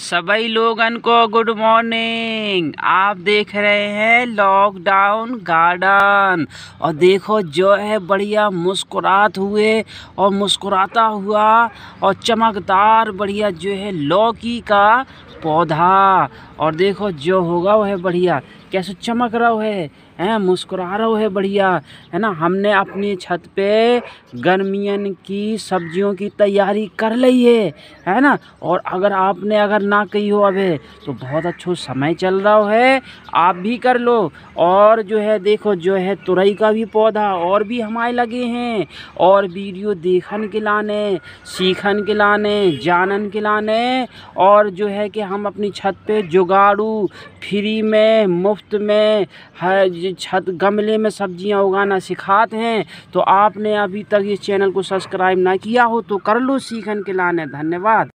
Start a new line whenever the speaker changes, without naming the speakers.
सभी लोगन को गुड मॉर्निंग आप देख रहे हैं लॉकडाउन गार्डन और देखो जो है बढ़िया मुस्कुरात हुए और मुस्कुराता हुआ और चमकदार बढ़िया जो है लौकी का पौधा और देखो जो होगा वो है बढ़िया कैसे चमक रहा है हैं मुस्कुरा रहा है बढ़िया है ना हमने अपनी छत पे गर्मियन की सब्जियों की तैयारी कर ली है है ना और अगर आपने अगर ना कही हो अब तो बहुत अच्छा समय चल रहा है आप भी कर लो और जो है देखो जो है तुरई का भी पौधा और भी हमारे लगे हैं और वीडियो देखन के लाने सीखन के लाने जानन के लाने और जो है कि हम अपनी छत पे जुगाड़ू फ्री में मुफ्त में हर छत गमले में सब्जियां उगाना सिखाते हैं तो आपने अभी तक इस चैनल को सब्सक्राइब ना किया हो तो कर लो सीखन के लाने धन्यवाद